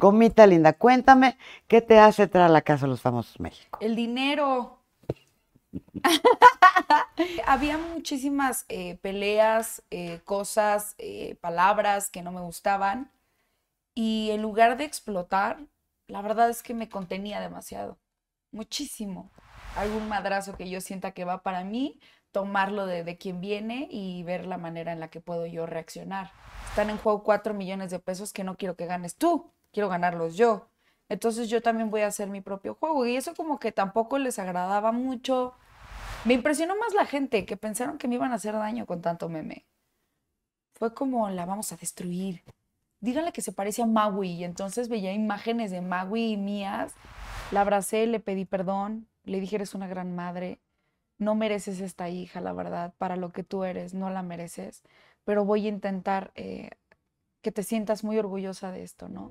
Gomita linda, cuéntame, ¿qué te hace traer a la Casa de los Famosos México? El dinero. Había muchísimas eh, peleas, eh, cosas, eh, palabras que no me gustaban. Y en lugar de explotar, la verdad es que me contenía demasiado. Muchísimo. Algún madrazo que yo sienta que va para mí, tomarlo de, quien viene y ver la manera en la que puedo yo reaccionar. Están en juego cuatro millones de pesos que no quiero que ganes tú quiero ganarlos yo. Entonces yo también voy a hacer mi propio juego. Y eso como que tampoco les agradaba mucho. Me impresionó más la gente que pensaron que me iban a hacer daño con tanto meme. Fue como la vamos a destruir. Díganle que se parece a Maui. Y entonces veía imágenes de Maui y mías. La abracé, le pedí perdón, le dije eres una gran madre. No mereces esta hija, la verdad, para lo que tú eres, no la mereces. Pero voy a intentar eh, que te sientas muy orgullosa de esto, ¿no?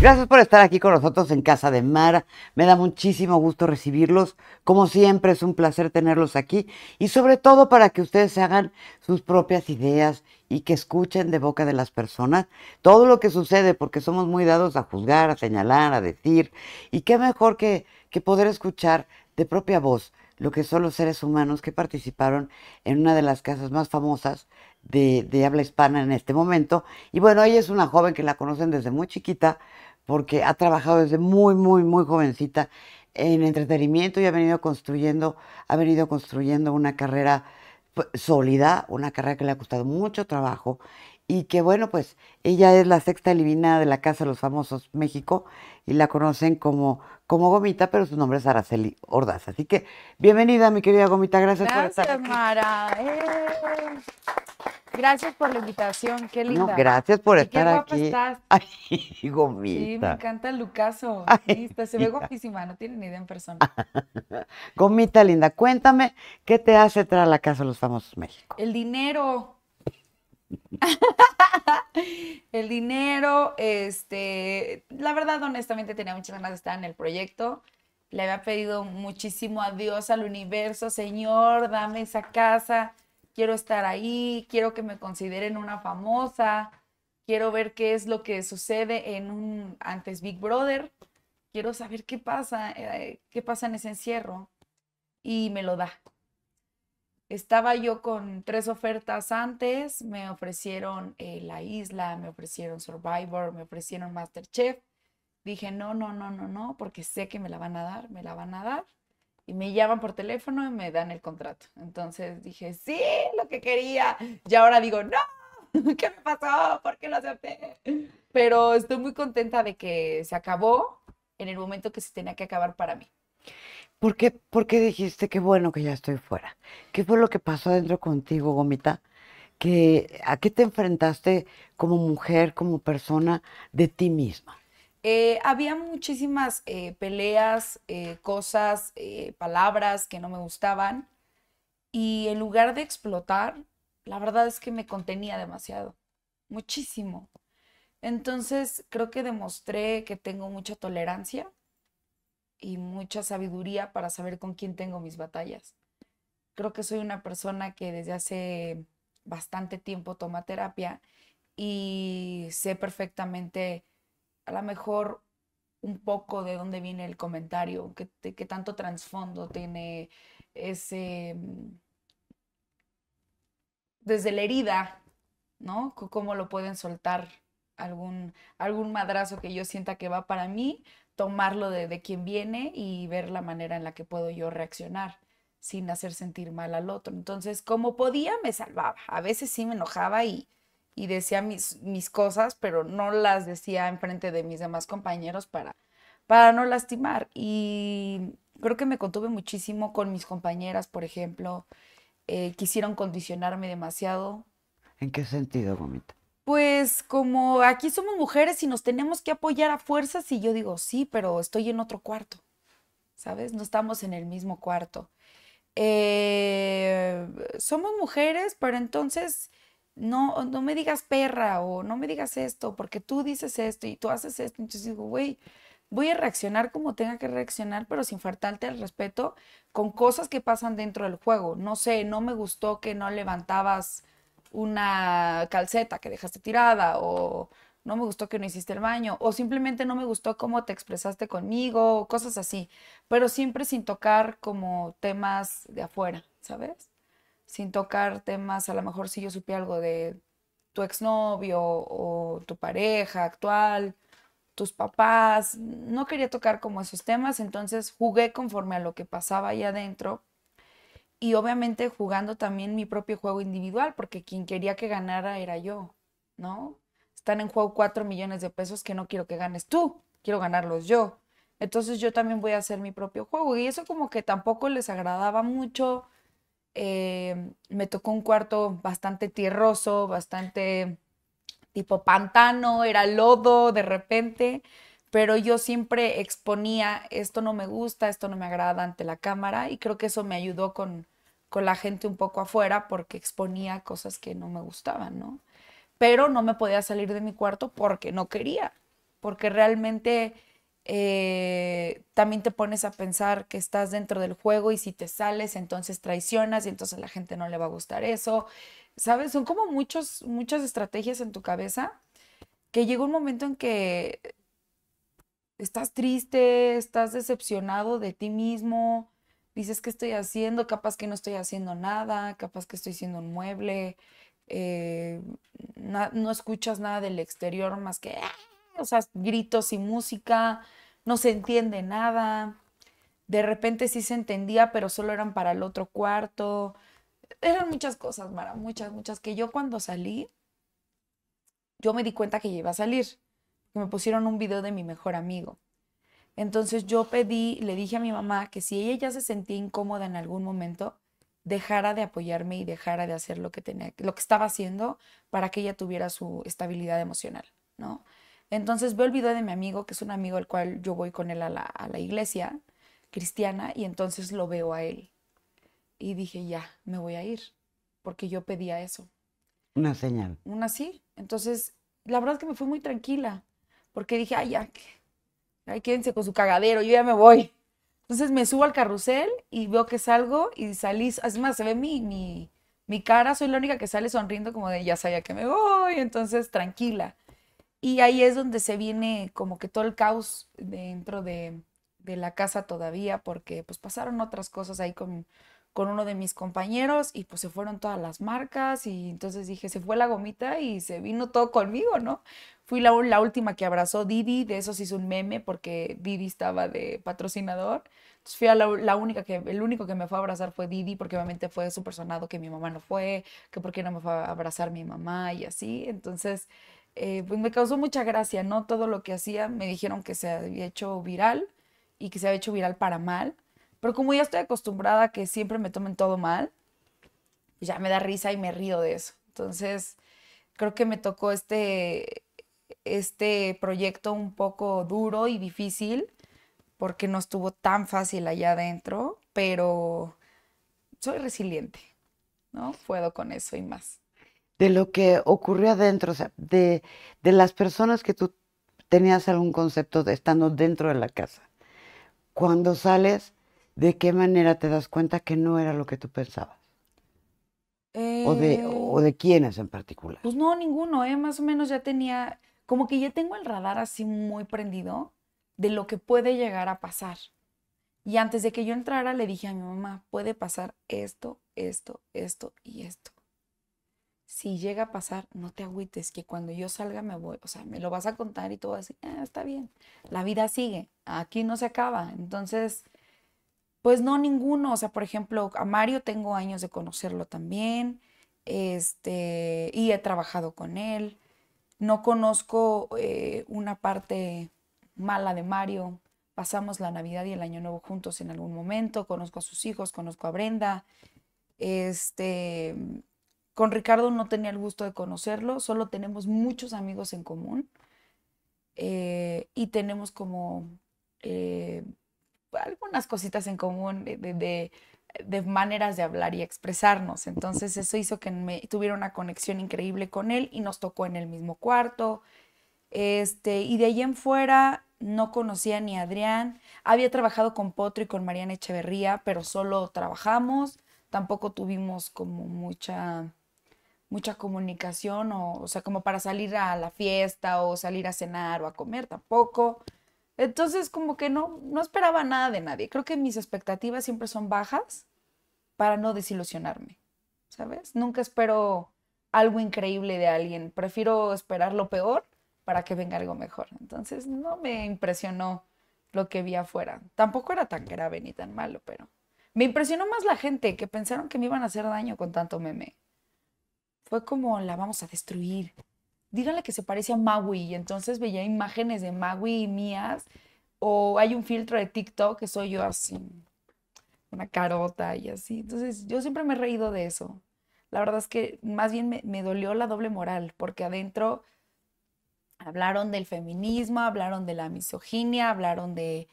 Gracias por estar aquí con nosotros en Casa de Mara. Me da muchísimo gusto recibirlos. Como siempre, es un placer tenerlos aquí y sobre todo para que ustedes se hagan sus propias ideas y que escuchen de boca de las personas todo lo que sucede, porque somos muy dados a juzgar, a señalar, a decir. Y qué mejor que, que poder escuchar de propia voz lo que son los seres humanos que participaron en una de las casas más famosas de, de, habla hispana en este momento. Y bueno, ella es una joven que la conocen desde muy chiquita porque ha trabajado desde muy, muy, muy jovencita en entretenimiento y ha venido construyendo, ha venido construyendo una carrera pues, sólida, una carrera que le ha costado mucho trabajo y que bueno, pues ella es la sexta eliminada de la Casa de los Famosos México y la conocen como, como Gomita, pero su nombre es Araceli Ordaz. Así que bienvenida, mi querida Gomita, gracias, por estar. Gracias, Mara. Eh. Gracias por la invitación, qué linda. gracias por estar aquí. Ay, Gomita. Sí, me encanta el Lucaso. se ve guapísima, no tiene ni idea en persona. Gomita linda, cuéntame, ¿qué te hace traer a la Casa de los Famosos México? El dinero el dinero, este, la verdad, honestamente tenía muchas ganas de estar en el proyecto. Le había pedido muchísimo adiós al universo, Señor, dame esa casa, quiero estar ahí, quiero que me consideren una famosa, quiero ver qué es lo que sucede en un antes Big Brother, quiero saber qué pasa, eh, qué pasa en ese encierro. Y me lo da estaba yo con tres ofertas antes, me ofrecieron eh, La Isla, me ofrecieron Survivor, me ofrecieron Masterchef. Dije, no, no, no, no, no, porque sé que me la van a dar, me la van a dar. Y me llaman por teléfono y me dan el contrato. Entonces dije, sí, lo que quería. Y ahora digo, no, ¿qué me pasó? ¿Por qué lo acepté? Pero estoy muy contenta de que se acabó en el momento que se tenía que acabar para mí. ¿Por qué, ¿Por qué, dijiste que bueno que ya estoy fuera? ¿Qué fue lo que pasó adentro contigo, Gomita? ¿A qué te enfrentaste como mujer, como persona de ti misma? Eh, había muchísimas eh, peleas, eh, cosas, palabras que no me gustaban y en lugar de explotar, la verdad es que me contenía demasiado, muchísimo. Entonces creo que demostré que tengo mucha tolerancia y mucha sabiduría para saber con quién tengo mis batallas. Creo que soy una persona que desde hace bastante tiempo toma terapia y sé perfectamente, a lo mejor, un poco de dónde viene el comentario, qué, tanto trasfondo tiene ese... Mm, desde la herida, ¿no? cómo lo pueden soltar algún, algún madrazo que yo sienta que va para mí tomarlo de, de, quien viene y ver la manera en la que puedo yo reaccionar sin hacer sentir mal al otro. Entonces, como podía, me salvaba. A veces sí me enojaba y, y decía mis, mis cosas, pero no las decía en frente de mis demás compañeros para, para no lastimar. Y creo que me contuve muchísimo con mis compañeras, por ejemplo, eh, quisieron condicionarme demasiado. ¿En qué sentido, Gomita? pues como aquí somos mujeres y nos tenemos que apoyar a fuerzas y yo digo, sí, pero estoy en otro cuarto, ¿sabes? No estamos en el mismo cuarto. Eh, somos mujeres, pero entonces no, no me digas perra o no me digas esto, porque tú dices esto y tú haces esto. Entonces digo, güey, voy a reaccionar como tenga que reaccionar, pero sin faltarte el respeto con cosas que pasan dentro del juego. No sé, no me gustó que no levantabas una calceta que dejaste tirada o no me gustó que no hiciste el baño o simplemente no me gustó cómo te expresaste conmigo cosas así, pero siempre sin tocar como temas de afuera, ¿sabes? Sin tocar temas, a lo mejor si yo supe algo de tu exnovio o tu pareja actual, tus papás, no quería tocar como esos temas, entonces jugué conforme a lo que pasaba ahí adentro y obviamente jugando también mi propio juego individual, porque quien quería que ganara era yo, ¿no? Están en juego cuatro millones de pesos que no quiero que ganes tú, quiero ganarlos yo. Entonces yo también voy a hacer mi propio juego. Y eso como que tampoco les agradaba mucho. Em, me tocó un cuarto bastante tierroso, bastante tipo pantano, era lodo de repente pero yo siempre exponía esto no me gusta, esto no me agrada ante la cámara y creo que eso me ayudó con, con la gente un poco afuera porque exponía cosas que no me gustaban, ¿no? Pero no me podía salir de mi cuarto porque no quería, porque realmente eh, también te pones a pensar que estás dentro del juego y si te sales entonces traicionas y entonces a la gente no le va a gustar eso, ¿sabes? Son como muchos, muchas estrategias en tu cabeza que llegó un momento en que estás triste, estás decepcionado de ti mismo, dices que estoy haciendo, capaz que no estoy haciendo nada, capaz que estoy siendo un mueble, eh, no escuchas nada del exterior más que, ah", o sea, gritos y música, no se entiende nada, de repente sí se entendía, pero solo eran para el otro cuarto, eran muchas cosas, Mara, muchas, muchas, que yo cuando salí, yo me di cuenta que ya iba a salir me pusieron un video de mi mejor amigo. Entonces yo pedí, le dije a mi mamá que si ella ya se sentía incómoda en algún momento, dejara de apoyarme y dejara de hacer lo que tenía, lo que estaba haciendo para que ella tuviera su estabilidad emocional, ¿no? Entonces veo el video de mi amigo, que es un amigo al cual yo voy con él a la, iglesia cristiana, y entonces lo veo a él. Y dije, ya, me voy a ir, porque yo pedía eso. Una señal. Una sí. Entonces, la verdad es que me fui muy tranquila porque dije, ay, ya, ay, quédense con su cagadero, yo ya me voy. Entonces me subo al carrusel y veo que salgo y salís es más, se ve mi, mi, cara, soy la única que sale sonriendo como de ya sabía que me voy, entonces tranquila. Y ahí es donde se viene como que todo el caos dentro de, de la casa todavía, porque pues pasaron otras cosas ahí con con uno de mis compañeros y pues se fueron todas las marcas y entonces dije, se fue la gomita y se vino todo conmigo, ¿no? Fui la, última que abrazó Didi, de eso se hizo un meme porque Didi estaba de patrocinador. Entonces fui la, única que, el único que me fue a abrazar fue Didi porque obviamente fue su personado que mi mamá no fue, que por qué no me fue a abrazar mi mamá y así. Entonces, eh, pues me causó mucha gracia, ¿no? Todo lo que hacía, me dijeron que se había hecho viral y que se había hecho viral para mal pero como ya estoy acostumbrada a que siempre me tomen todo mal, pues ya me da risa y me río de eso. Entonces, creo que me tocó este, este proyecto un poco duro y difícil, porque no estuvo tan fácil allá adentro, pero soy resiliente, ¿no? Puedo con eso y más. De lo que ocurrió adentro, o sea, de, de las personas que tú tenías algún concepto de estando dentro de la casa. Cuando sales, ¿de qué manera te das cuenta que no era lo que tú pensabas? o, de, ¿O de eh, quiénes en particular? Pues no, ninguno, ¿eh? Más o menos ya tenía, como que ya tengo el radar así muy prendido de lo que puede llegar a pasar. Y antes de que yo entrara, le dije a mi mamá, puede pasar esto, esto, esto y esto. Si llega a pasar, no te agüites, que cuando yo salga me voy, o sea, me lo vas a contar y todo así, ah, está bien, la vida sigue, aquí no se acaba. Entonces, pues no, ninguno. O sea, por ejemplo, a Mario tengo años de conocerlo también. Este, y he trabajado con él. No conozco eh, una parte mala de Mario. Pasamos la Navidad y el Año Nuevo juntos en algún momento. Conozco a sus hijos, conozco a Brenda. Este, con Ricardo no tenía el gusto de conocerlo, solo tenemos muchos amigos en común eh, y tenemos como eh, algunas cositas en común de, maneras de hablar y expresarnos. Entonces eso hizo que me, tuviera una conexión increíble con él y nos tocó en el mismo cuarto. Este, y de ahí en fuera no conocía ni a Adrián. Había trabajado con Potro y con Mariana Echeverría, pero solo trabajamos. Tampoco tuvimos como mucha mucha comunicación o, o sea, como para salir a la fiesta o salir a cenar o a comer, tampoco. Entonces, como que no, no esperaba nada de nadie. Creo que mis expectativas siempre son bajas para no desilusionarme, ¿sabes? Nunca espero algo increíble de alguien. Prefiero esperar lo peor para que venga algo mejor. Entonces, no me impresionó lo que vi afuera. Tampoco era tan grave ni tan malo, pero me impresionó más la gente que pensaron que me iban a hacer daño con tanto meme. Fue como la vamos a destruir, díganle que se parece a Maui. Y entonces veía imágenes de Maui y mías. O hay un filtro de TikTok que soy yo así, una carota y así. Entonces yo siempre me he reído de eso. La verdad es que más bien me, dolió la doble moral, porque adentro hablaron del feminismo, hablaron de la misoginia, hablaron de,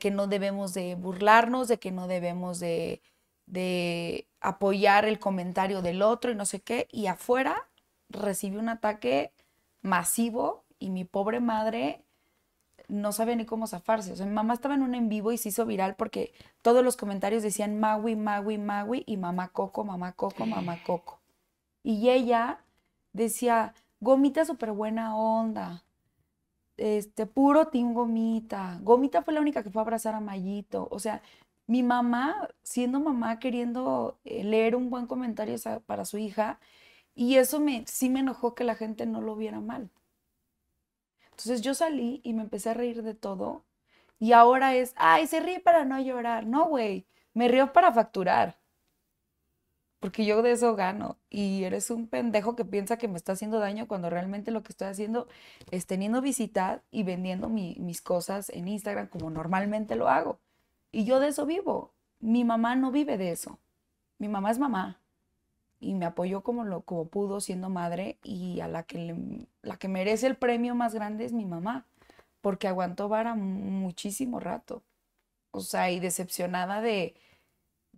que no debemos de burlarnos, de que no debemos de, de apoyar el comentario del otro y no sé qué. Y afuera recibí un ataque masivo y mi pobre madre no sabía ni cómo zafarse. O sea, mi mamá estaba en un en vivo y se hizo viral porque todos los comentarios decían Maui, Maui, Maui y mamá Coco, mamá Coco, mamá Coco. Y ella decía, Gomita súper buena onda. Este, puro Team Gomita. Gomita fue la única que fue a abrazar a Mayito. O sea, mi mamá, siendo mamá, queriendo eh, leer un buen comentario para su hija, y eso me, sí me enojó que la gente no lo viera mal. Entonces yo salí y me empecé a reír de todo. Y ahora es, ay, se ríe para no llorar. No, güey, me río para facturar. Porque yo de eso gano. Y eres un pendejo que piensa que me está haciendo daño cuando realmente lo que estoy haciendo es teniendo visitas y vendiendo mis cosas en Instagram como normalmente lo hago. Y yo de eso vivo. Mi mamá no vive de eso. Mi mamá es mamá y me apoyó como, lo, como pudo siendo madre y a la que, la que merece el premio más grande es mi mamá, porque aguantó vara muchísimo rato. O sea, y decepcionada de,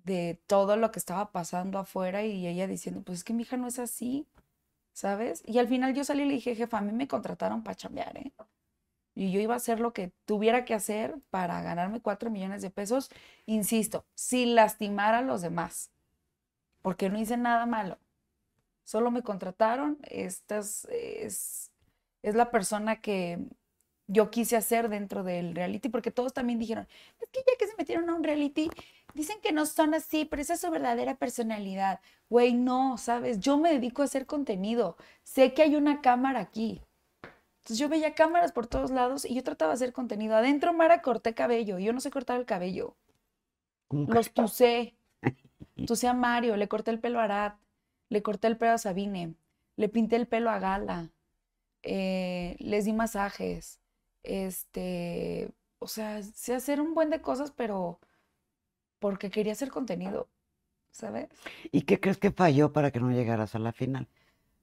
de todo lo que estaba pasando afuera y ella diciendo, pues es que mi hija no es así, ¿sabes? Y al final yo salí y le dije, jefa, a mí me contrataron para chambear, ¿eh? Y yo iba a hacer lo que tuviera que hacer para ganarme cuatro millones de pesos, insisto, sin lastimar a los demás porque no hice nada malo. Solo me contrataron, esta es, es, la persona que yo quise hacer dentro del reality, porque todos también dijeron, es que ya que se metieron a un reality, dicen que no son así, pero esa es su verdadera personalidad. Güey, no, ¿sabes? Yo me dedico a hacer contenido. Sé que hay una cámara aquí. Entonces yo veía cámaras por todos lados y yo trataba de hacer contenido. Adentro Mara corté cabello, yo no sé cortar el cabello. Los puse... Entonces a Mario, le corté el pelo a Arad, le corté el pelo a Sabine, le pinté el pelo a Gala, eh, les di masajes, este, o sea, sé hacer un buen de cosas, pero porque quería hacer contenido, ¿sabes? ¿Y qué crees que falló para que no llegaras a la final?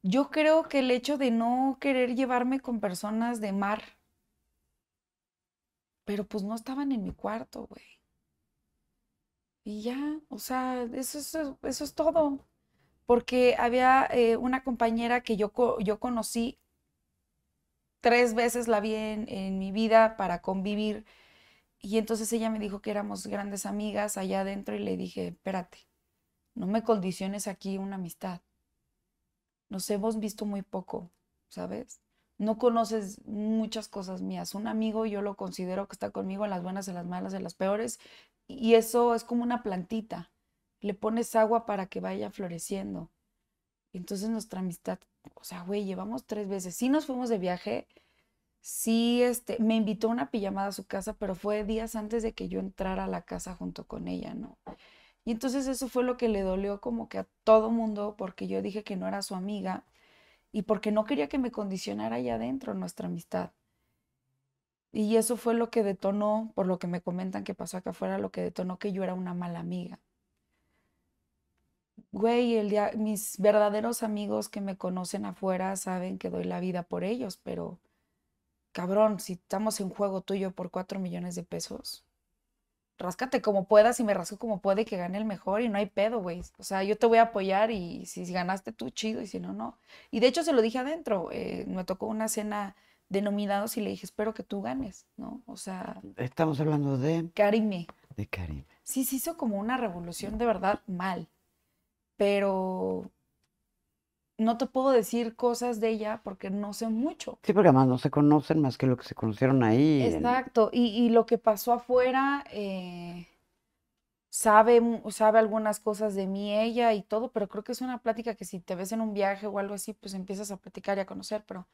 Yo creo que el hecho de no querer llevarme con personas de mar, pero pues no estaban en mi cuarto, güey. Y ya, o sea, eso, eso, eso es todo. Porque había eh, una compañera que yo, yo conocí, tres veces la vi en, en mi vida para convivir. Y entonces ella me dijo que éramos grandes amigas allá adentro y le dije, espérate, no me condiciones aquí una amistad. Nos hemos visto muy poco, ¿sabes? No conoces muchas cosas mías. Un amigo yo lo considero que está conmigo en las buenas, en las malas, en las peores y eso es como una plantita. Le pones agua para que vaya floreciendo. Y entonces nuestra amistad, o sea, güey, llevamos tres veces. Sí nos fuimos de viaje, sí, este, me invitó una pijamada a su casa, pero fue días antes de que yo entrara a la casa junto con ella, ¿no? Y entonces eso fue lo que le dolió como que a todo mundo, porque yo dije que no era su amiga y porque no quería que me condicionara allá adentro nuestra amistad. Y eso fue lo que detonó, por lo que me comentan que pasó acá afuera, lo que detonó que yo era una mala amiga. Güey, mis verdaderos amigos que me conocen afuera saben que doy la vida por ellos, pero cabrón, si estamos en juego tuyo por cuatro millones de pesos, ráscate como puedas y me rasco como puede que gane el mejor y no hay pedo, güey. O sea, yo te voy a apoyar y si, ganaste tú, chido, y si no, no. Y de hecho se lo dije adentro, eh, me tocó una cena denominados y le dije, espero que tú ganes, ¿no? O sea... Estamos hablando de... Karime. De Karime. Sí, se hizo como una revolución de verdad mal, pero no te puedo decir cosas de ella porque no sé mucho. Sí, porque además no se conocen más que lo que se conocieron ahí. Exacto, y, lo que pasó afuera, eh, sabe, sabe algunas cosas de mí, ella y todo, pero creo que es una plática que si te ves en un viaje o algo así, pues empiezas a platicar y a conocer, pero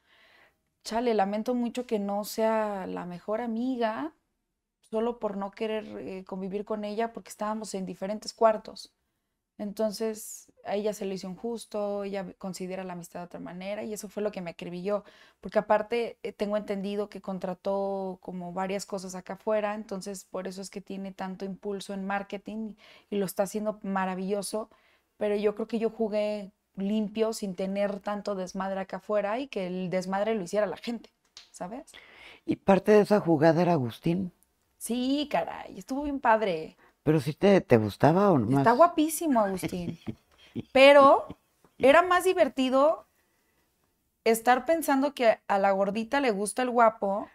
chale, lamento mucho que no sea la mejor amiga, solo por no querer eh, convivir con ella porque estábamos en diferentes cuartos. Entonces a ella se le hizo injusto, ella considera la amistad de otra manera y eso fue lo que me acribilló, porque aparte eh, tengo entendido que contrató como varias cosas acá afuera, entonces por eso es que tiene tanto impulso en marketing y lo está haciendo maravilloso, pero yo creo que yo jugué limpio, sin tener tanto desmadre acá afuera y que el desmadre lo hiciera la gente, ¿sabes? Y parte de esa jugada era Agustín. Sí, caray, estuvo bien padre. Pero si te, gustaba o no. Está guapísimo, Agustín. Pero era más divertido estar pensando que a la gordita le gusta el guapo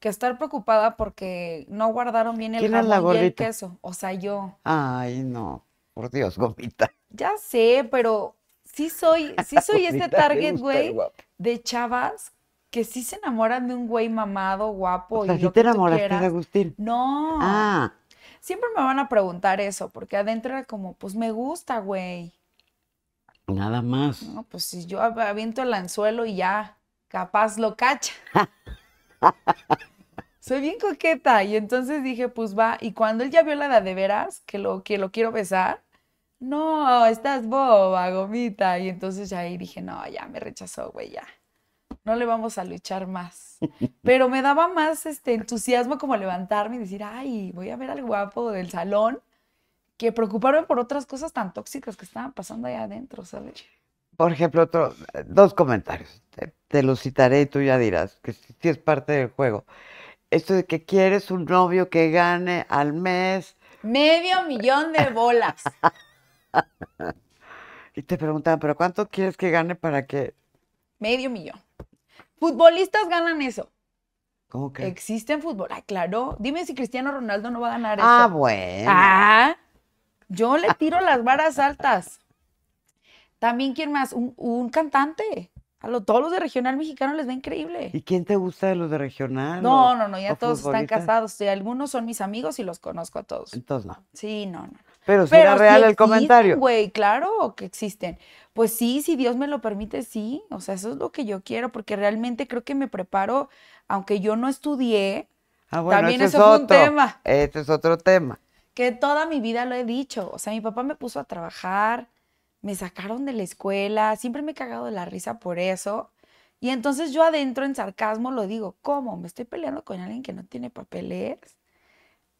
que estar preocupada porque no guardaron bien el jamón y el queso. O sea, yo. Ay, no. Por Dios, gomita. Ya sé, pero sí soy, soy este target, güey, de chavas que sí se enamoran de un güey mamado, guapo. O y si te enamoraste de Agustín. No. Ah. Siempre me van a preguntar eso, porque adentro era como, pues me gusta, güey. Nada más. No, pues si yo aviento el anzuelo y ya, capaz lo cacha. Soy bien coqueta. Y entonces dije, pues va. Y cuando él ya vio la de veras, que lo, que lo quiero besar, no, estás boba, gomita. Y entonces ahí dije, no, ya me rechazó, güey, ya. No le vamos a luchar más. Pero me daba más este entusiasmo como levantarme y decir, ay, voy a ver al guapo del salón, que preocuparme por otras cosas tan tóxicas que estaban pasando allá adentro, ¿sabes? Por ejemplo, dos comentarios. Te, los citaré y tú ya dirás que si, si es parte del juego. Esto de que quieres un novio que gane al mes. Medio millón de bolas. y te preguntaban, ¿pero cuánto quieres que gane para que? Medio millón. Futbolistas ganan eso. ¿Cómo que? Existen fútbol. Ah, claro. Dime si Cristiano Ronaldo no va a ganar ah, eso. Ah, bueno. yo le tiro las varas altas. También, ¿quién más? Un, cantante. A todos los de regional mexicano les da increíble. ¿Y quién te gusta de los de regional? No, no, no, ya todos están casados. algunos son mis amigos y los conozco a todos. Entonces no. Sí, no, no. Pero, era real el existen, comentario. Güey, claro que existen. Pues sí, si Dios me lo permite, sí. O sea, eso es lo que yo quiero, porque realmente creo que me preparo, aunque yo no estudié. Ah, bueno, también eso es otro, tema. Este es otro tema. Que toda mi vida lo he dicho. O sea, mi papá me puso a trabajar, me sacaron de la escuela, siempre me he cagado de la risa por eso. Y entonces yo adentro en sarcasmo lo digo, ¿cómo? ¿Me estoy peleando con alguien que no tiene papeles?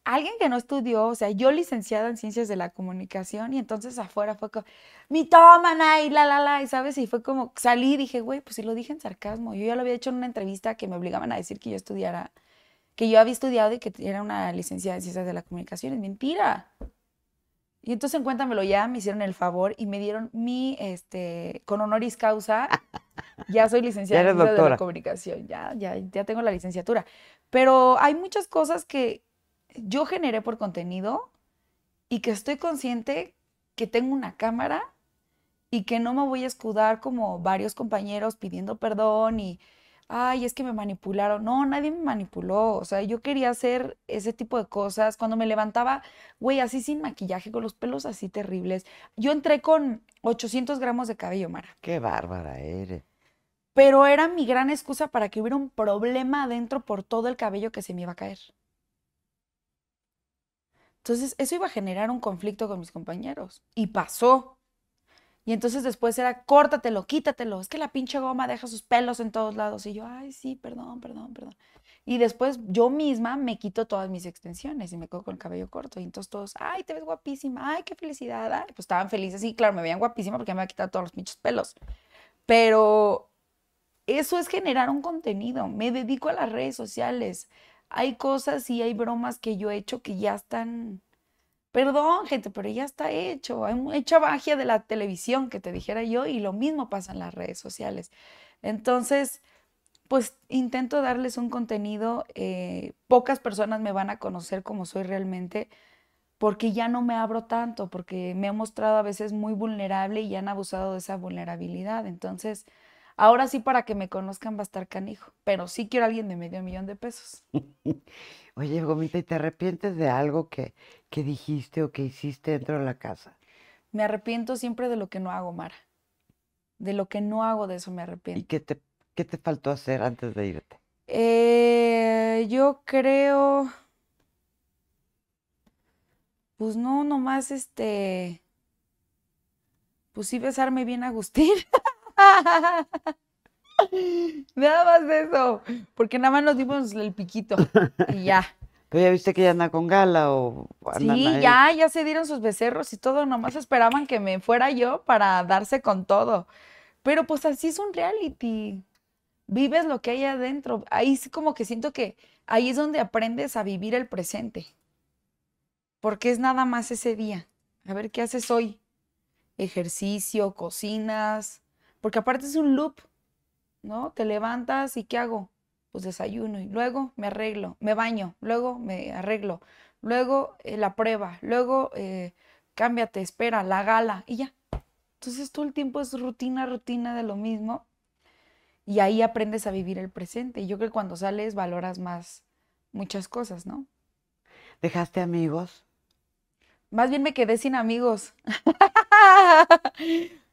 alguien que no estudió, o sea, yo licenciada en ciencias de la comunicación y entonces afuera fue como, toman y la, la, la, y sabes, y fue como, salí y dije, güey, pues si lo dije en sarcasmo, yo ya lo había hecho en una entrevista que me obligaban a decir que yo estudiara, que yo había estudiado y que era una licenciada en ciencias de la comunicación, es mentira. Y entonces en Cuéntamelo ya me hicieron el favor y me dieron mi, este, con honoris causa, ya soy licenciada en ciencias de la comunicación, ya, ya, ya tengo la licenciatura. Pero hay muchas cosas que, yo generé por contenido y que estoy consciente que tengo una cámara y que no me voy a escudar como varios compañeros pidiendo perdón y, ay, es que me manipularon. No, nadie me manipuló. O sea, yo quería hacer ese tipo de cosas. Cuando me levantaba, güey, así sin maquillaje, con los pelos así terribles. Yo entré con 800 gramos de cabello, Mara. Qué bárbara eres. Pero era mi gran excusa para que hubiera un problema adentro por todo el cabello que se me iba a caer. Entonces eso iba a generar un conflicto con mis compañeros y pasó. Y entonces después era, córtatelo, quítatelo, es que la pinche goma deja sus pelos en todos lados. Y yo, ay, sí, perdón, perdón, perdón. Y después yo misma me quito todas mis extensiones y me quedo con el cabello corto. Y entonces todos, ay, te ves guapísima, ay, qué felicidad. Pues estaban felices, y, claro, me veían guapísima porque me había quitado todos los pinches pelos. Pero eso es generar un contenido. Me dedico a las redes sociales, hay cosas y hay bromas que yo he hecho que ya están, perdón gente, pero ya está hecho. Hay mucha magia de la televisión que te dijera yo y lo mismo pasa en las redes sociales. Entonces, pues intento darles un contenido, eh, pocas personas me van a conocer como soy realmente porque ya no me abro tanto, porque me he mostrado a veces muy vulnerable y han abusado de esa vulnerabilidad. Entonces, Ahora sí, para que me conozcan va a estar canijo, pero sí quiero a alguien de medio millón de pesos. Oye, Gomita, ¿y te arrepientes de algo que, que dijiste o que hiciste dentro de la casa? Me arrepiento siempre de lo que no hago, Mara. De lo que no hago, de eso me arrepiento. ¿Y qué te, te faltó hacer antes de irte? Eh, yo creo. Pues no, nomás este. Pues sí, besarme bien a Agustín. nada más de eso, porque nada más nos dimos el piquito y ya. Pero ya viste que ya anda con gala o... Sí, ya, ya se dieron sus becerros y todo, nomás esperaban que me fuera yo para darse con todo. Pero pues así es un reality. Vives lo que hay adentro. Ahí es como que siento que ahí es donde aprendes a vivir el presente. Porque es nada más ese día. A ver qué haces hoy. Ejercicio, cocinas, porque aparte es un loop, ¿no? Te levantas y ¿qué hago? Pues desayuno y luego me arreglo, me baño, luego me arreglo, luego eh, la prueba, luego eh, cámbiate, espera, la gala y ya. Entonces todo el tiempo es rutina, rutina de lo mismo y ahí aprendes a vivir el presente. Y yo creo que cuando sales valoras más muchas cosas, ¿no? ¿Dejaste amigos? Más bien me quedé sin amigos.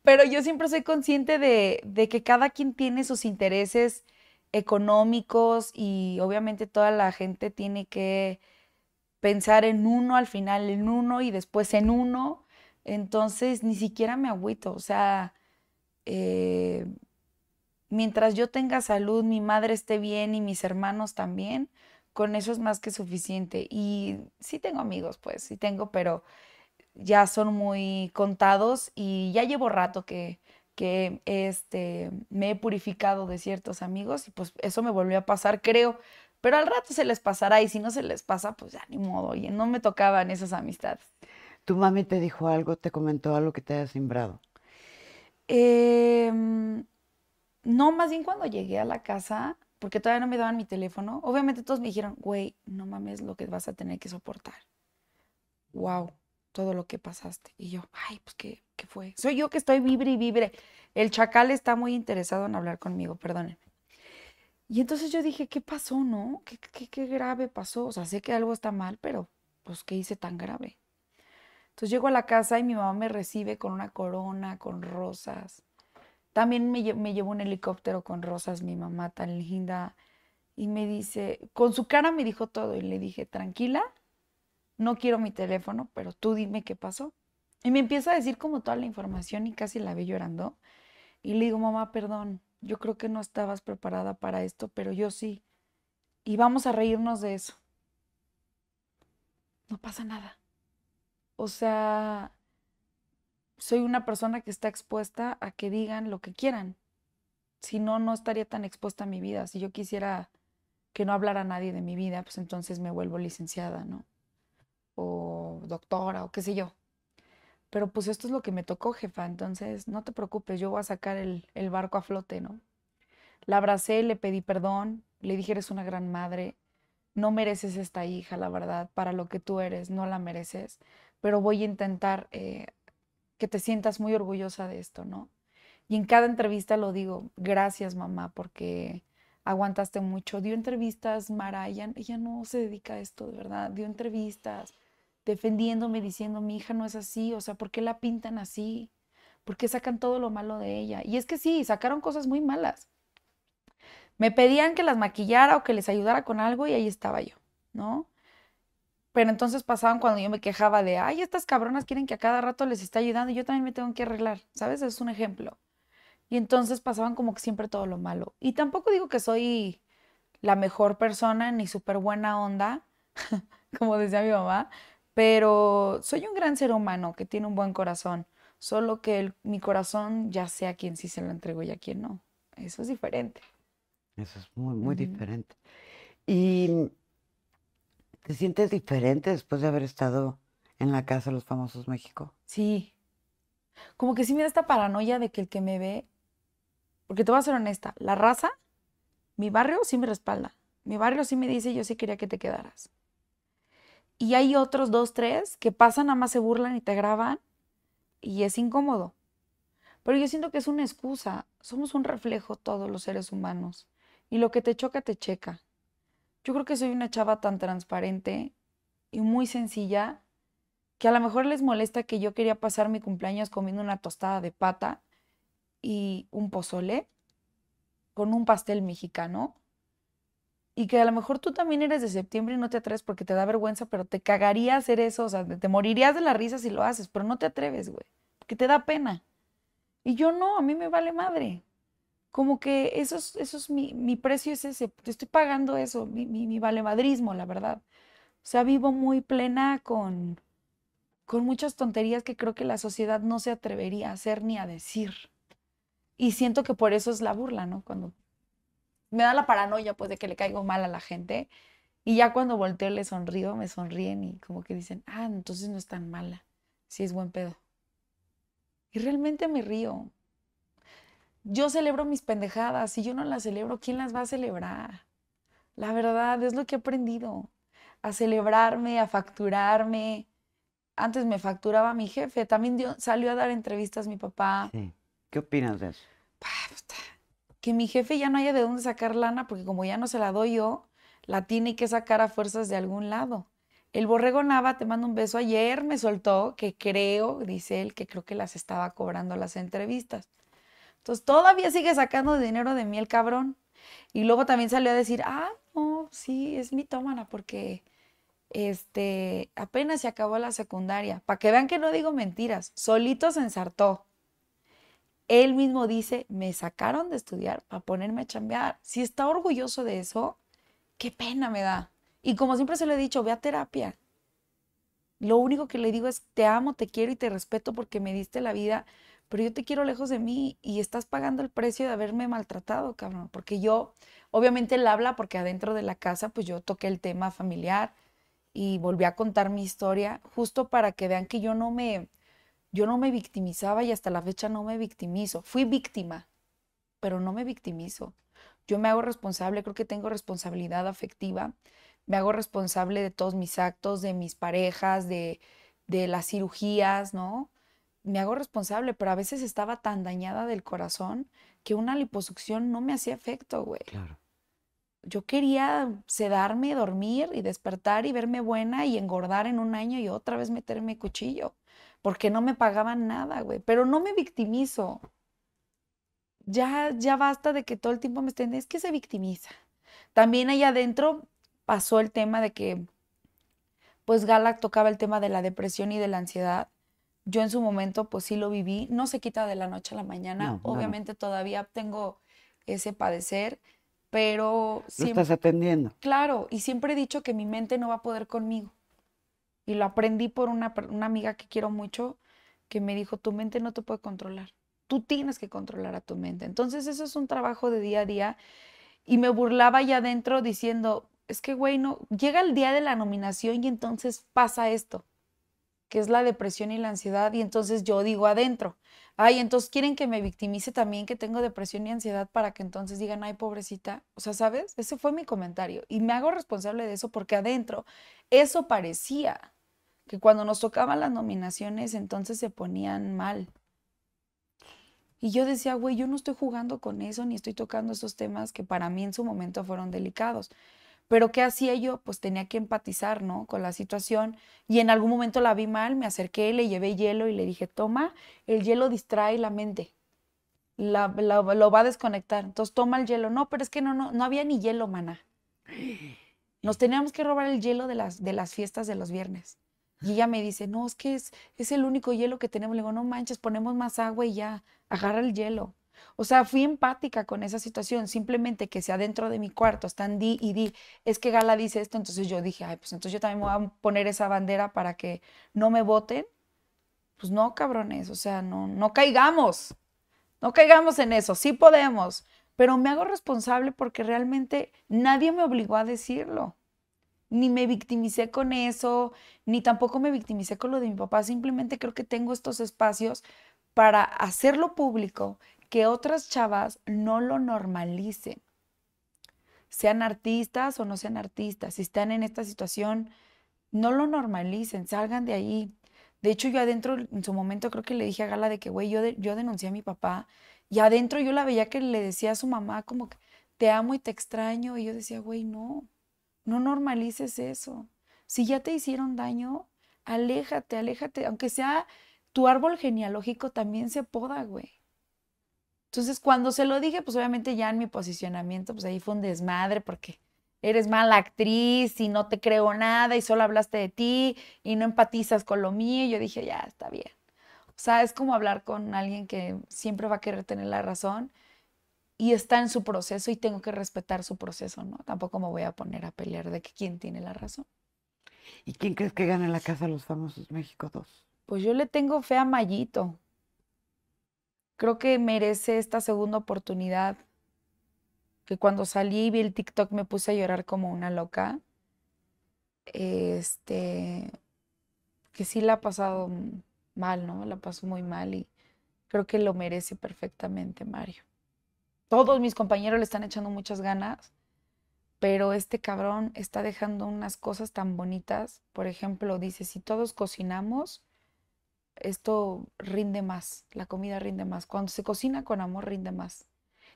Pero yo siempre soy consciente de, que cada quien tiene sus intereses económicos y obviamente toda la gente tiene que pensar en uno, al final en uno y después en uno. Entonces ni siquiera me agüito, o sea, eh, mientras yo tenga salud, mi madre esté bien y mis hermanos también, con eso es más que suficiente. Y sí tengo amigos, pues sí tengo, pero ya son muy contados y ya llevo rato que, que este, me he purificado de ciertos amigos y pues eso me volvió a pasar, creo. Pero al rato se les pasará y si no se les pasa, pues ya ni modo, oye, no me tocaban esas amistades. ¿Tu mami te dijo algo, te comentó algo que te haya sembrado? Em, no, más bien cuando llegué a la casa, porque todavía no me daban mi teléfono, obviamente todos me dijeron, güey, no mames lo que vas a tener que soportar. Wow todo lo que pasaste. Y yo, ay, pues qué, fue. Soy yo que estoy vibre y vibre. El chacal está muy interesado en hablar conmigo, perdónenme. Y entonces yo dije, ¿qué pasó, no? ¿Qué, qué, grave pasó? O sea, sé que algo está mal, pero pues qué hice tan grave. Entonces llego a la casa y mi mamá me recibe con una corona, con rosas. También me, me llevó un helicóptero con rosas, mi mamá tan linda. Y me dice, con su cara me dijo todo. Y le dije, tranquila, no quiero mi teléfono, pero tú dime qué pasó. Y me empieza a decir como toda la información y casi la vi llorando. Y le digo, mamá, perdón, yo creo que no estabas preparada para esto, pero yo sí. Y vamos a reírnos de eso. No pasa nada. O sea, soy una persona que está expuesta a que digan lo que quieran. Si no, no estaría tan expuesta a mi vida. Si yo quisiera que no hablara nadie de mi vida, pues entonces me vuelvo licenciada, ¿no? o doctora o qué sé yo. Pero pues esto es lo que me tocó, jefa, entonces no te preocupes, yo voy a sacar el, barco a flote, ¿no? La abracé, le pedí perdón, le dije, eres una gran madre, no mereces esta hija, la verdad, para lo que tú eres, no la mereces, pero voy a intentar eh, que te sientas muy orgullosa de esto, ¿no? Y en cada entrevista lo digo, gracias mamá, porque aguantaste mucho. Dio entrevistas, Mara, ella, no se dedica a esto, de verdad, dio entrevistas, defendiéndome, diciendo, mi hija no es así, o sea, ¿por qué la pintan así? ¿Por qué sacan todo lo malo de ella? Y es que sí, sacaron cosas muy malas. Me pedían que las maquillara o que les ayudara con algo y ahí estaba yo, ¿no? Pero entonces pasaban cuando yo me quejaba de, ay, estas cabronas quieren que a cada rato les esté ayudando y yo también me tengo que arreglar, ¿sabes? Es un ejemplo. Y entonces pasaban como que siempre todo lo malo. Y tampoco digo que soy la mejor persona ni súper buena onda, como decía mi mamá, pero soy un gran ser humano que tiene un buen corazón, solo que mi corazón ya sé a quién sí se lo entrego y a quién no. Eso es diferente. Eso es muy, muy diferente. ¿Y mm, te sientes diferente después de haber estado en la casa de los famosos México? Sí. Como que sí me da esta paranoia de que el que me ve, porque te voy a ser honesta, la raza, mi barrio sí me respalda. Mi barrio sí me dice, yo sí quería que te quedaras. Y hay otros dos, tres que pasan, nada más se burlan y te graban y es incómodo. Pero yo siento que es una excusa. Somos un reflejo todos los seres humanos. Y lo que te choca, te checa. Yo creo que soy una chava tan transparente y muy sencilla que a lo mejor les molesta que yo quería pasar mi cumpleaños comiendo una tostada de pata y un pozole con un pastel mexicano y que a lo mejor tú también eres de septiembre y no te atreves porque te da vergüenza, pero te cagaría hacer eso, o sea, te morirías de la risa si lo haces, pero no te atreves, güey, que te da pena. Y yo no, a mí me vale madre. Como que eso es, mi, precio es ese, te estoy pagando eso, mi, mi, vale madrismo, la verdad. O sea, vivo muy plena con, con muchas tonterías que creo que la sociedad no se atrevería a hacer ni a decir. Y siento que por eso es la burla, ¿no? Cuando me da la paranoia pues de que le caigo mal a la gente. Y ya cuando volteo le sonrío, me sonríen y como que dicen, ah, entonces no es tan mala, sí es buen pedo. Y realmente me río. Yo celebro mis pendejadas, si yo no las celebro, ¿quién las va a celebrar? La verdad es lo que he aprendido, a celebrarme, a facturarme. Antes me facturaba mi jefe, también salió a dar entrevistas mi papá. Sí. ¿Qué opinas de eso? que mi jefe ya no haya de dónde sacar lana, porque como ya no se la doy yo, la tiene que sacar a fuerzas de algún lado. El borrego Nava, te mando un beso, ayer me soltó que creo, dice él, que creo que las estaba cobrando las entrevistas. Entonces todavía sigue sacando dinero de mí el cabrón. Y luego también salió a decir, ah, no, sí, es mi tómana porque este, apenas se acabó la secundaria. Para que vean que no digo mentiras, solito se ensartó él mismo dice, me sacaron de estudiar para ponerme a chambear. Si está orgulloso de eso, qué pena me da. Y como siempre se lo he dicho, ve a terapia. Lo único que le digo es, te amo, te quiero y te respeto porque me diste la vida, pero yo te quiero lejos de mí y estás pagando el precio de haberme maltratado, cabrón. Porque yo, obviamente él habla porque adentro de la casa, pues yo toqué el tema familiar y volví a contar mi historia, justo para que vean que yo no me yo no me victimizaba y hasta la fecha no me victimizo. Fui víctima, pero no me victimizo. Yo me hago responsable, creo que tengo responsabilidad afectiva. Me hago responsable de todos mis actos, de mis parejas, de, de las cirugías, ¿no? Me hago responsable, pero a veces estaba tan dañada del corazón que una liposucción no me hacía efecto, güey. Claro. Yo quería sedarme, dormir y despertar y verme buena y engordar en un año y otra vez meterme cuchillo porque no me pagaban nada, güey. Pero no me victimizo. Ya, ya basta de que todo el tiempo me estén, es que se victimiza. También ahí adentro pasó el tema de que, pues Gala tocaba el tema de la depresión y de la ansiedad. Yo en su momento, pues sí lo viví. No se quita de la noche a la mañana. Obviamente todavía tengo ese padecer, pero... Siempre, estás atendiendo. Claro, y siempre he dicho que mi mente no va a poder conmigo y lo aprendí por una, amiga que quiero mucho, que me dijo, tu mente no te puede controlar, tú tienes que controlar a tu mente. Entonces eso es un trabajo de día a día. Y me burlaba ya adentro diciendo, es que, güey, no, llega el día de la nominación y entonces pasa esto, que es la depresión y la ansiedad, y entonces yo digo adentro, ay, entonces quieren que me victimice también que tengo depresión y ansiedad para que entonces digan, ay, pobrecita, o sea, ¿sabes? Ese fue mi comentario y me hago responsable de eso porque adentro eso parecía que cuando nos tocaban las nominaciones entonces se ponían mal. Y yo decía, güey, yo no estoy jugando con eso ni estoy tocando esos temas que para mí en su momento fueron delicados. Pero ¿qué hacía yo? Pues tenía que empatizar, ¿no? Con la situación. Y en algún momento la vi mal, me acerqué, le llevé hielo y le dije, toma, el hielo distrae la mente. lo va a desconectar. Entonces toma el hielo. No, pero es que no, no, no había ni hielo, maná. Nos teníamos que robar el hielo de las, de las fiestas de los viernes. Y ella me dice, no, es que es, el único hielo que tenemos. Le digo, no manches, ponemos más agua y ya, agarra el hielo. O sea, fui empática con esa situación, simplemente que sea dentro de mi cuarto, están di y di, es que Gala dice esto, entonces yo dije, ay, pues entonces yo también voy a poner esa bandera para que no me voten. Pues no, cabrones, o sea, no, no caigamos, no caigamos en eso, sí podemos, pero me hago responsable porque realmente nadie me obligó a decirlo ni me victimicé con eso, ni tampoco me victimicé con lo de mi papá, simplemente creo que tengo estos espacios para hacerlo público, que otras chavas no lo normalicen, sean artistas o no sean artistas, si están en esta situación, no lo normalicen, salgan de ahí. De hecho, yo adentro, en su momento, creo que le dije a Gala de que, güey, yo, yo denuncié a mi papá. Y adentro yo la veía que le decía a su mamá como que, te amo y te extraño. Y yo decía, güey, no. No normalices eso. Si ya te hicieron daño, aléjate, aléjate. Aunque sea tu árbol genealógico, también se poda, güey. Entonces, cuando se lo dije, pues obviamente ya en mi posicionamiento, pues ahí fue un desmadre porque eres mala actriz y no te creo nada y solo hablaste de ti y no empatizas con lo mío. Y yo dije, ya, está bien. O sea, es como hablar con alguien que siempre va a querer tener la razón y está en su proceso y tengo que respetar su proceso, ¿no? Tampoco me voy a poner a pelear de que quién tiene la razón. ¿Y quién crees que gana la casa de Los Famosos México 2? Pues yo le tengo fe a Mayito. Creo que merece esta segunda oportunidad. Que cuando salí y vi el TikTok me puse a llorar como una loca. Este. Que sí la ha pasado mal, ¿no? La pasó muy mal y creo que lo merece perfectamente Mario todos mis compañeros le están echando muchas ganas, pero este cabrón está dejando unas cosas tan bonitas. Por ejemplo, dice, si todos cocinamos, esto rinde más, la comida rinde más. Cuando se cocina con amor, rinde más.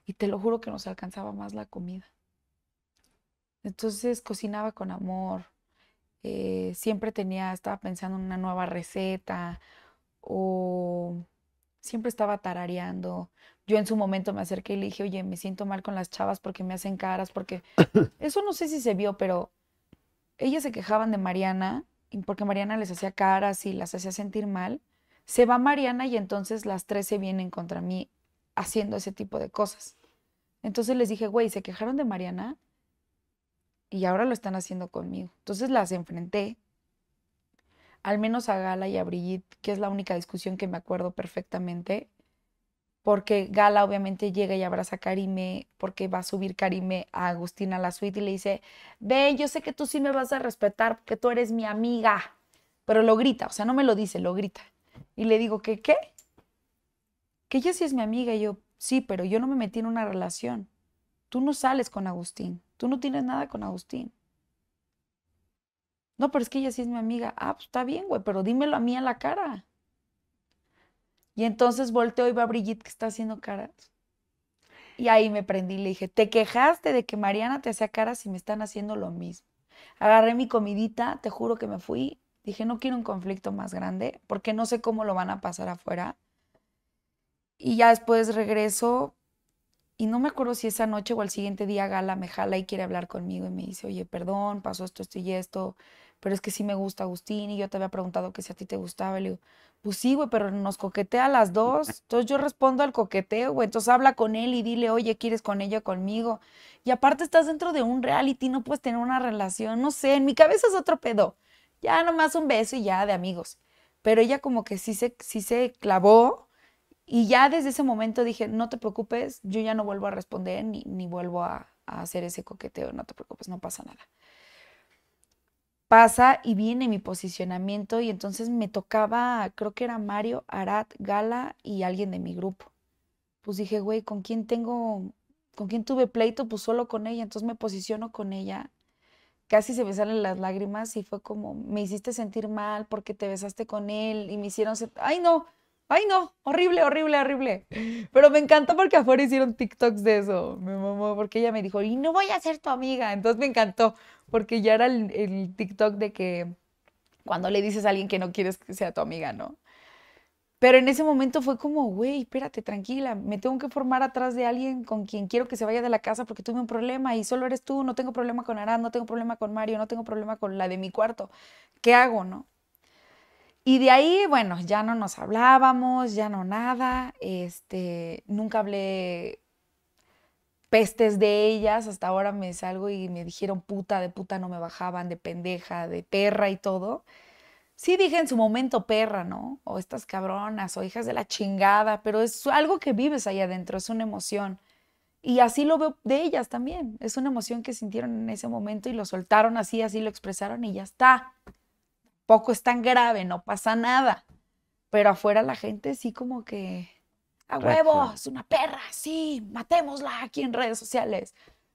Y te lo juro que nos alcanzaba más la comida. Entonces cocinaba con amor. Eh, siempre tenía, estaba pensando en una nueva receta o siempre estaba tarareando. Yo en su momento me acerqué y le dije, oye, me siento mal con las chavas porque me hacen caras, porque eso no sé si se vio, pero ellas se quejaban de Mariana porque Mariana les hacía caras y las hacía sentir mal. Se va Mariana y entonces las tres se vienen contra mí haciendo ese tipo de cosas. Entonces les dije, güey, se quejaron de Mariana y ahora lo están haciendo conmigo. Entonces las enfrenté al menos a Gala y a Brigitte, que es la única discusión que me acuerdo perfectamente, porque Gala obviamente llega y abraza a Karime, porque va a subir Karime a Agustín a la suite y le dice, ve, yo sé que tú sí me vas a respetar, que tú eres mi amiga, pero lo grita, o sea, no me lo dice, lo grita. Y le digo, ¿qué qué? Que ella sí es mi amiga, y yo, sí, pero yo no me metí en una relación. Tú no sales con Agustín, tú no tienes nada con Agustín. No, pero es que ella sí es mi amiga. Ah, pues está bien, güey, pero dímelo a mí a la cara. Y entonces volteo y va Brigitte que está haciendo caras. Y ahí me prendí y le dije, te quejaste de que Mariana te hacía caras y me están haciendo lo mismo. Agarré mi comidita, te juro que me fui. Dije, no quiero un conflicto más grande porque no sé cómo lo van a pasar afuera. Y ya después regreso y no me acuerdo si esa noche o al siguiente día Gala me jala y quiere hablar conmigo y me dice, oye, perdón, pasó esto, esto y esto, pero es que sí me gusta Agustín y yo te había preguntado que si a ti te gustaba. Y le digo, pues sí, güey, pero nos coquetea a las dos. Entonces yo respondo al coqueteo, güey. Entonces habla con él y dile, oye, ¿quieres con ella, conmigo? Y aparte estás dentro de un reality, no puedes tener una relación, no sé, en mi cabeza es otro pedo. Ya nomás un beso y ya de amigos. Pero ella como que sí se, sí se clavó y ya desde ese momento dije, no te preocupes, yo ya no vuelvo a responder ni, vuelvo a hacer ese coqueteo, no te preocupes, no pasa nada pasa y viene mi posicionamiento y entonces me tocaba, creo que era Mario, Arat, Gala y alguien de mi grupo. Pues dije, güey, ¿con quién tengo, con quién tuve pleito? Pues solo con ella, entonces me posiciono con ella. Casi se me salen las lágrimas y fue como, me hiciste sentir mal porque te besaste con él y me hicieron, ay no, Ay, no, horrible, horrible, horrible. Pero me encantó porque afuera hicieron TikToks de eso, Me mamá, porque ella me dijo, y no voy a ser tu amiga. Entonces me encantó, porque ya era el, TikTok de que cuando le dices a alguien que no quieres que sea tu amiga, ¿no? Pero en ese momento fue como, güey, espérate, tranquila, me tengo que formar atrás de alguien con quien quiero que se vaya de la casa porque tuve un problema y solo eres tú, no tengo problema con Arán, no tengo problema con Mario, no tengo problema con la de mi cuarto. ¿Qué hago, no? Y de ahí, bueno, ya no nos hablábamos, ya no nada, este, nunca hablé pestes de ellas, hasta ahora me salgo y me dijeron puta, de puta no me bajaban, de pendeja, de perra y todo. Sí dije en su momento perra, ¿no? O oh, estas cabronas, o hijas de la chingada, pero es algo que vives ahí adentro, es una emoción. Y así lo veo de ellas también, es una emoción que sintieron en ese momento y lo soltaron así, así lo expresaron y ya está. Poco es tan grave, no pasa nada. Pero afuera la gente sí como que, a huevos, una perra, sí, matémosla aquí en redes sociales.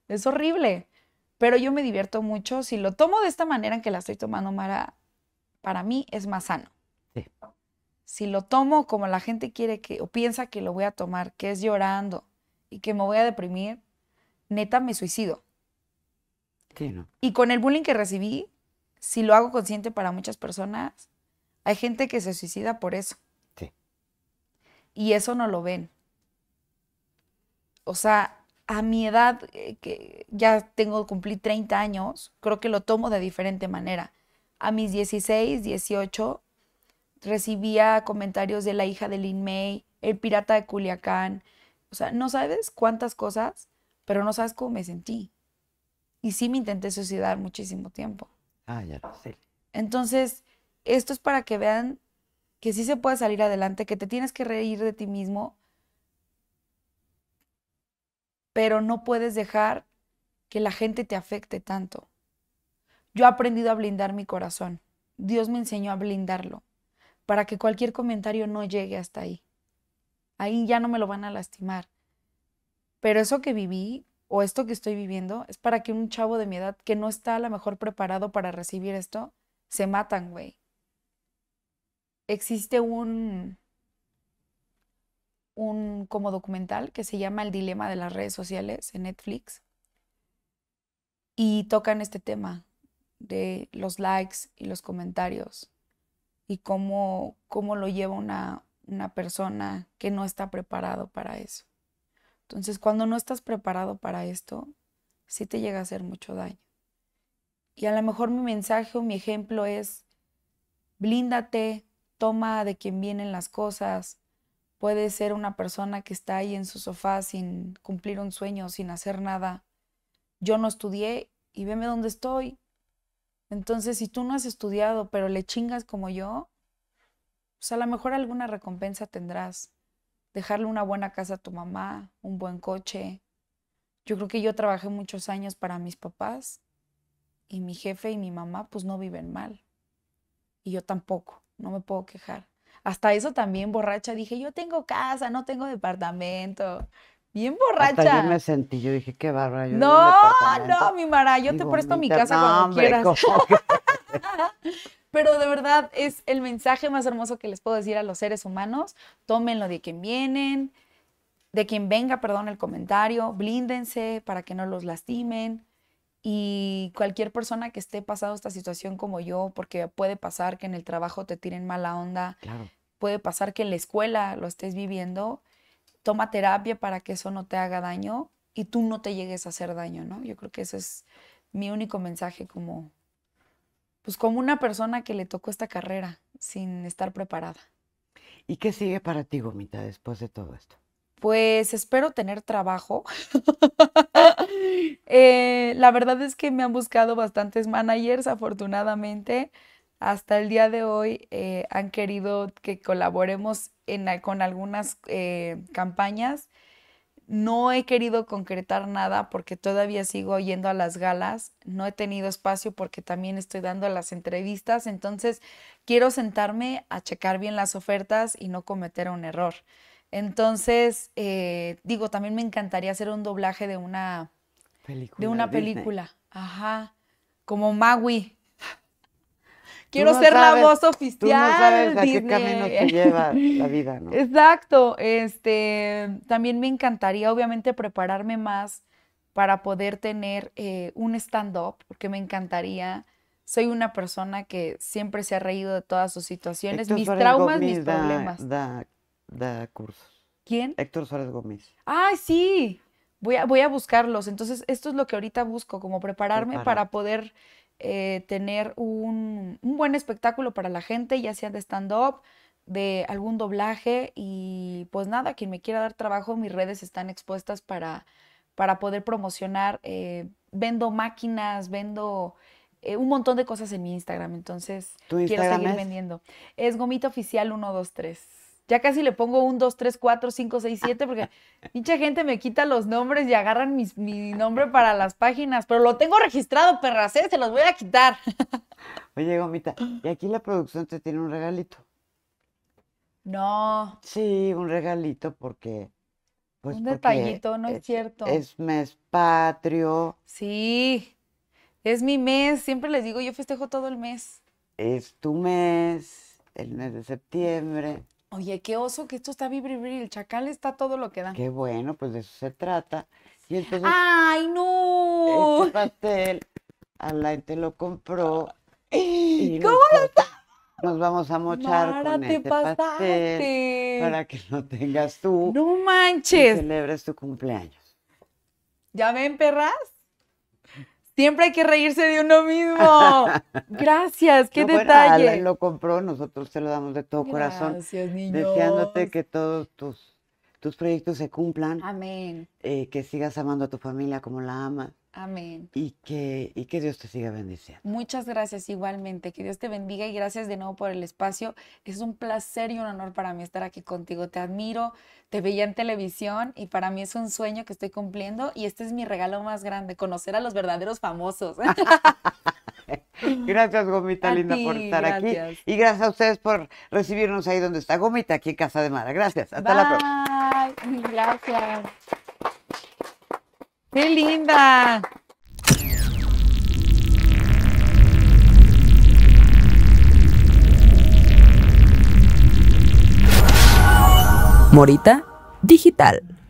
Es horrible. Pero yo me divierto mucho. Si lo tomo de esta manera en que la estoy tomando, Mara, para mí es más sano. Si lo tomo como la gente quiere que, o piensa que lo voy a tomar, que es llorando y que me voy a deprimir, neta me suicido. ¿Qué no. Y con el bullying que recibí, si lo hago consciente para muchas personas, hay gente que se suicida por eso. Sí. Y eso no lo ven. O sea, a mi edad, eh, que ya tengo, cumplí 30 años, creo que lo tomo de diferente manera. A mis 16, 18, recibía comentarios de la hija de Lin May, el pirata de Culiacán. O sea, no sabes cuántas cosas, pero no sabes cómo me sentí. Y sí me intenté suicidar muchísimo tiempo. Ah, ya sé. Entonces, esto es para que vean que sí se puede salir adelante, que te tienes que reír de ti mismo, pero no puedes dejar que la gente te afecte tanto. Yo he aprendido a blindar mi corazón. Dios me enseñó a blindarlo para que cualquier comentario no llegue hasta ahí. Ahí ya no me lo van a lastimar. Pero eso que viví o esto que estoy viviendo es para que un chavo de mi edad que no está a lo mejor preparado para recibir esto, se matan, güey. Existe un, un como documental que se llama El dilema de las redes sociales en Netflix y tocan este tema de los likes y los comentarios y cómo, cómo lo lleva una, una persona que no está preparado para eso. Entonces, cuando no estás preparado para esto, sí te llega a hacer mucho daño. Y a lo mejor mi mensaje o mi ejemplo es, blíndate, toma de quien vienen las cosas. Puede ser una persona que está ahí en su sofá sin cumplir un sueño, sin hacer nada. Yo no estudié y veme dónde estoy. Entonces, si tú no has estudiado, pero le chingas como yo, pues a lo mejor alguna recompensa tendrás dejarle una buena casa a tu mamá, un buen coche. Yo creo que yo trabajé muchos años para mis papás y mi jefe y mi mamá pues no viven mal. Y yo tampoco, no me puedo quejar. Hasta eso también borracha dije, yo tengo casa, no tengo departamento. Bien borracha. Hasta yo me sentí, yo dije, qué barra. no, no, mi Mara, yo te presto mi, casa no, cuando quieras. pero de verdad es el mensaje más hermoso que les puedo decir a los seres humanos. Tómenlo de quien vienen, de quien venga, perdón, el comentario, blíndense para que no los lastimen. Y cualquier persona que esté pasando esta situación como yo, porque puede pasar que en el trabajo te tiren mala onda, puede pasar que en la escuela lo estés viviendo, toma terapia para que eso no te haga daño y tú no te llegues a hacer daño, ¿no? Yo creo que ese es mi único mensaje como pues como una persona que le tocó esta carrera sin estar preparada. ¿Y qué sigue para ti, Gomita, después de todo esto? Pues espero tener trabajo. Eh, la verdad es que me han buscado bastantes managers, afortunadamente. Hasta el día de hoy eh, han querido que colaboremos con algunas eh, campañas no he querido concretar nada porque todavía sigo yendo a las galas, no he tenido espacio porque también estoy dando las entrevistas, entonces quiero sentarme a checar bien las ofertas y no cometer un error. Entonces, eh, digo, también me encantaría hacer un doblaje de una película. De una película. Ajá. Como Maui, Quiero ser la voz oficial. Tú no sabes a qué camino lleva la vida, ¿no? Exacto. Este, también me encantaría, obviamente, prepararme más para poder tener eh, un stand-up, porque me encantaría. Soy una persona que siempre se ha reído de todas sus situaciones, mis traumas, mis problemas. Da, da cursos. ¿Quién? Héctor Suárez Gómez. ¡Ay, sí! Voy a, voy a buscarlos. Entonces, esto es lo que ahorita busco, como prepararme para poder eh, tener un, un, buen espectáculo para la gente, ya sea de stand-up, de algún doblaje y pues nada, quien me quiera dar trabajo, mis redes están expuestas para, para poder promocionar. Eh, vendo máquinas, vendo eh, un montón de cosas en mi Instagram, entonces quiero seguir vendiendo. Es gomita oficial 123. Ya casi le pongo un, dos, tres, cuatro, cinco, seis, siete, porque mucha gente me quita los nombres y agarran mi nombre para las páginas. Pero lo tengo registrado, perras, ¿eh? se los voy a quitar. Oye, Gomita, y aquí la producción te tiene un regalito. No. Sí, un regalito porque... Pues, un detallito, no es, cierto. Es mes patrio. Sí, es mi mes, siempre les digo, yo festejo todo el mes. Es tu mes, el mes de septiembre. Oye, qué oso que esto está vibri, el chacal está todo lo que da. Qué bueno, pues de eso se trata. Y entonces. ¡Ay, no! Este pastel, Alain te lo compró. ¿Cómo lo está? Nos vamos a mochar con este pastel para que no tengas tú. No manches. Y celebres tu cumpleaños. ¿Ya ven, perras? Siempre hay que reírse de uno mismo. Gracias, qué detalle. Bueno, lo compró, nosotros te lo damos de todo Gracias, corazón. Deseándote que todos tus, tus proyectos se cumplan. Amén. Eh, que sigas amando a tu familia como la amas. Amén. Y que, que Dios te siga bendiciendo. Muchas gracias igualmente. Que Dios te bendiga y gracias de nuevo por el espacio. Es un placer y un honor para mí estar aquí contigo. Te admiro, te veía en televisión y para mí es un sueño que estoy cumpliendo y este es mi regalo más grande, conocer a los verdaderos famosos. gracias, Gomita Linda, por estar aquí. Y gracias a ustedes por recibirnos ahí donde está Gomita, aquí en Casa de Mara. Gracias. Hasta la próxima. Gracias. ¡Qué linda! Morita Digital.